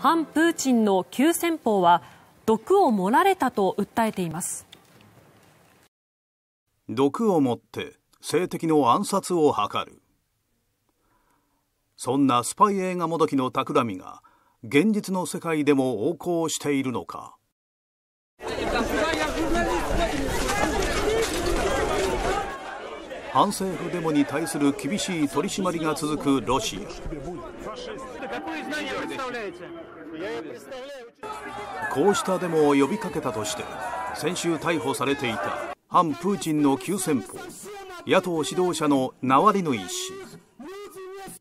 反プーチンの急先鋒は毒を盛られたと訴えています。毒を持って性的の暗殺を図るそんなスパイ映画もどきの企みが現実の世界でも横行しているのか。反政府デモに対する厳しい取り締まりが続くロシアこうしたデモを呼びかけたとして先週逮捕されていた反プーチンの急先鋒野党指導者のナワリヌイ氏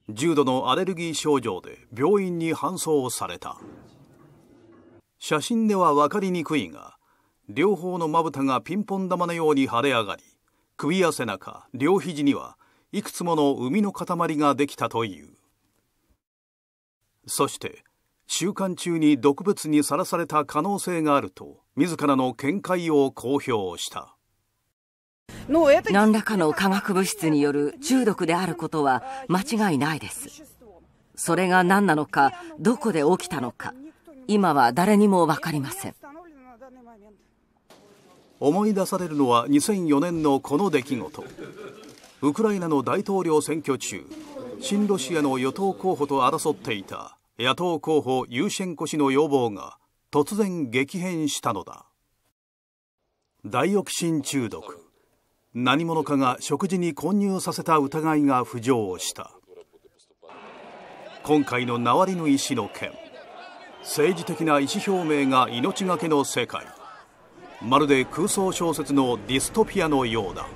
重度のアレルギー症状で病院に搬送された写真では分かりにくいが両方のまぶたがピンポン玉のように腫れ上がり首や背中、両肘にはいくつもの膿の塊ができたという。そして、収監中に毒物にさらされた可能性があると自らの見解を公表した何らかの化学物質による中毒であることは間違いないですそれが何なのかどこで起きたのか今は誰にも分かりません思い出されるのは2004年のこの出来事ウクライナの大統領選挙中親ロシアの与党候補と争っていた野党候補ユーシェンコ氏の要望が突然激変したのだダイオキシン中毒何者かが食事に混入させた疑いが浮上した今回のナワリヌイ氏の件政治的な意思表明が命がけの世界まるで空想小説のディストピアのようだ。